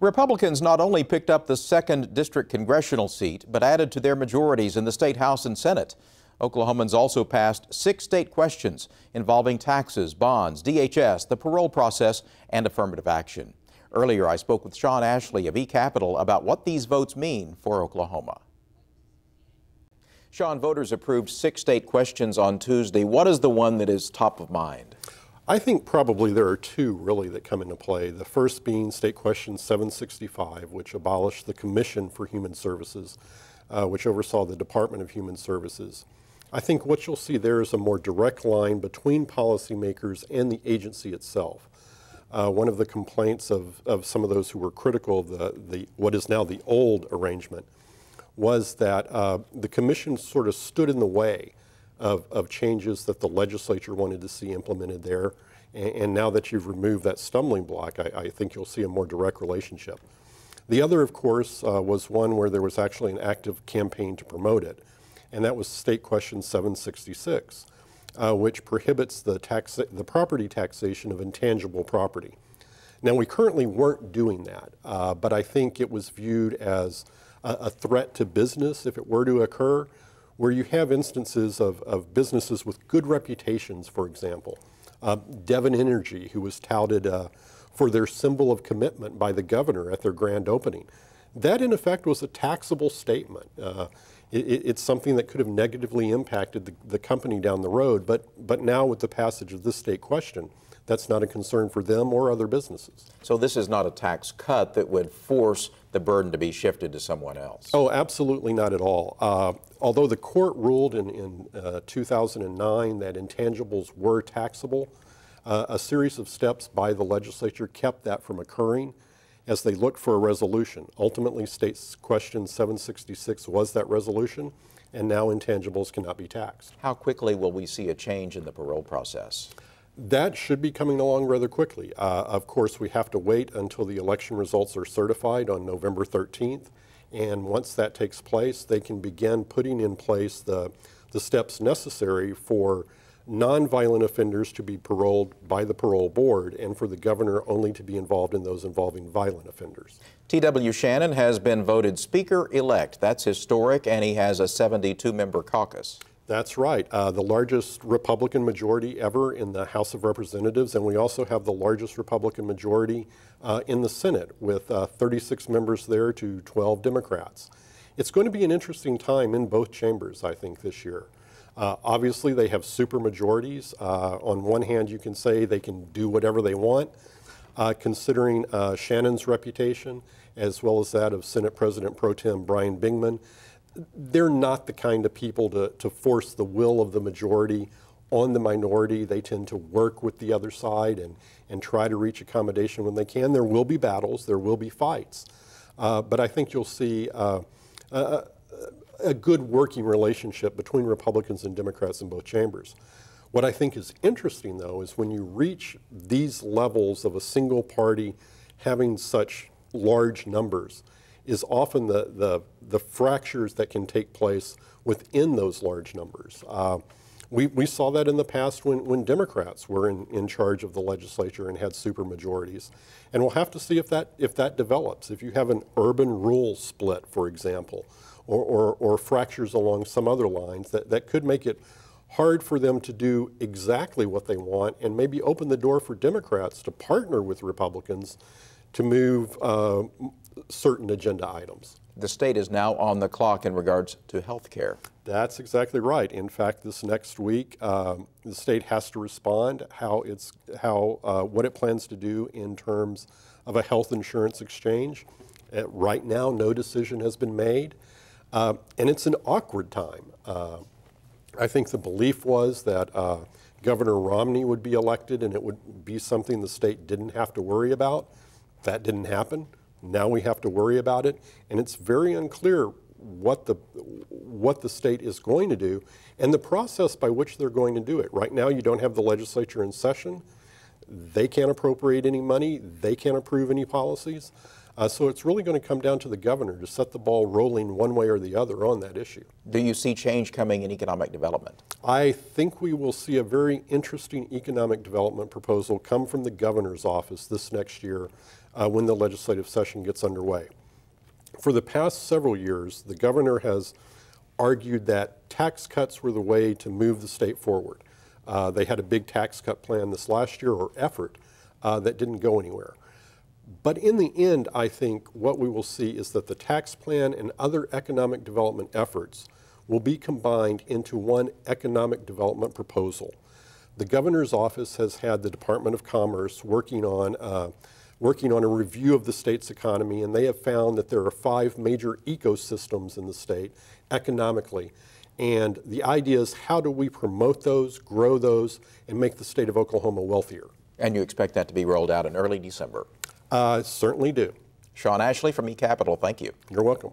Republicans not only picked up the second district congressional seat, but added to their majorities in the state House and Senate. Oklahomans also passed six state questions involving taxes, bonds, DHS, the parole process, and affirmative action. Earlier, I spoke with Sean Ashley of eCapital about what these votes mean for Oklahoma. Sean, voters approved six state questions on Tuesday. What is the one that is top of mind? I think probably there are two really that come into play. The first being State Question 765, which abolished the Commission for Human Services, uh, which oversaw the Department of Human Services. I think what you'll see there is a more direct line between policymakers and the agency itself. Uh, one of the complaints of, of some of those who were critical of the, the, what is now the old arrangement was that uh, the commission sort of stood in the way of, of changes that the legislature wanted to see implemented there. And, and now that you've removed that stumbling block, I, I, think you'll see a more direct relationship. The other, of course, uh, was one where there was actually an active campaign to promote it, and that was State Question 766, uh, which prohibits the, tax the property taxation of intangible property. Now, we currently weren't doing that, uh, but I think it was viewed as a, a threat to business if it were to occur where you have instances of, of businesses with good reputations, for example. Uh, Devon Energy, who was touted uh, for their symbol of commitment by the governor at their grand opening. That, in effect, was a taxable statement. Uh, it, it's something that could have negatively impacted the, the, company down the road, but, but now with the passage of this state question, that's not a concern for them or other businesses. So this is not a tax cut that would force the burden to be shifted to someone else? Oh, absolutely not at all. Uh, although the court ruled in, in uh, 2009 that intangibles were taxable, uh, a series of steps by the legislature kept that from occurring as they looked for a resolution. Ultimately, states question 766 was that resolution, and now intangibles cannot be taxed. How quickly will we see a change in the parole process? that should be coming along rather quickly. Uh, of course, we have to wait until the election results are certified on November 13th. And once that takes place, they can begin putting in place the, the steps necessary for nonviolent offenders to be paroled by the parole board and for the governor only to be involved in those involving violent offenders. T.W. Shannon has been voted Speaker elect. That's historic, and he has a 72 member caucus. That's right. Uh, the largest Republican majority ever in the House of Representatives, and we also have the largest Republican majority uh, in the Senate, with uh, 36 members there to 12 Democrats. It's going to be an interesting time in both chambers, I think, this year. Uh, obviously, they have super majorities. Uh, on one hand, you can say they can do whatever they want, uh, considering Shannon's reputation, as well as that of Senate President Pro Tem Brian Bingman they're not the kind of people to, to force the will of the majority on the minority. They tend to work with the other side and, and try to reach accommodation when they can. There will be battles, there will be fights. Uh, but I think you'll see uh, a, a good working relationship between Republicans and Democrats in both chambers. What I think is interesting, though, is when you reach these levels of a single party having such large numbers, is often the, the, the fractures that can take place within those large numbers. Uh, we, we saw that in the past when, when Democrats were in, in charge of the legislature and had super majorities. And we'll have to see if that, if that develops. If you have an urban rural split, for example, or, or, or fractures along some other lines, that, that could make it hard for them to do exactly what they want and maybe open the door for Democrats to partner with Republicans to move uh, certain agenda items. The state is now on the clock in regards to health care. That's exactly right. In fact, this next week, um, the state has to respond how it's how uh, what it plans to do in terms of a health insurance exchange. right now, no decision has been made, uh, and it's an awkward time. Uh, I think the belief was that uh, Governor Romney would be elected, and it would be something the state didn't have to worry about. That didn't happen. Now we have to worry about it, and it's very unclear what the what the state is going to do and the process by which they're going to do it. Right now, you don't have the legislature in session. They can't appropriate any money. They can't approve any policies. Uh, so it's really going to come down to the governor to set the ball rolling one way or the other on that issue. Do you see change coming in economic development? I think we will see a very interesting economic development proposal come from the governor's office this next year uh, when the legislative session gets underway. For the past several years, the governor has argued that tax cuts were the way to move the state forward. Uh, they had a big tax cut plan this last year or effort uh, that didn't go anywhere. But in the end, I think what we will see is that the tax plan and other economic development efforts will be combined into one economic development proposal. The governor's office has had the Department of Commerce working on uh, working on a review of the state's economy, and they have found that there are five major ecosystems in the state economically. And the idea is how do we promote those, grow those, and make the state of Oklahoma wealthier? And you expect that to be rolled out in early December? Uh, certainly do. Sean Ashley from eCapital, thank you. You're welcome.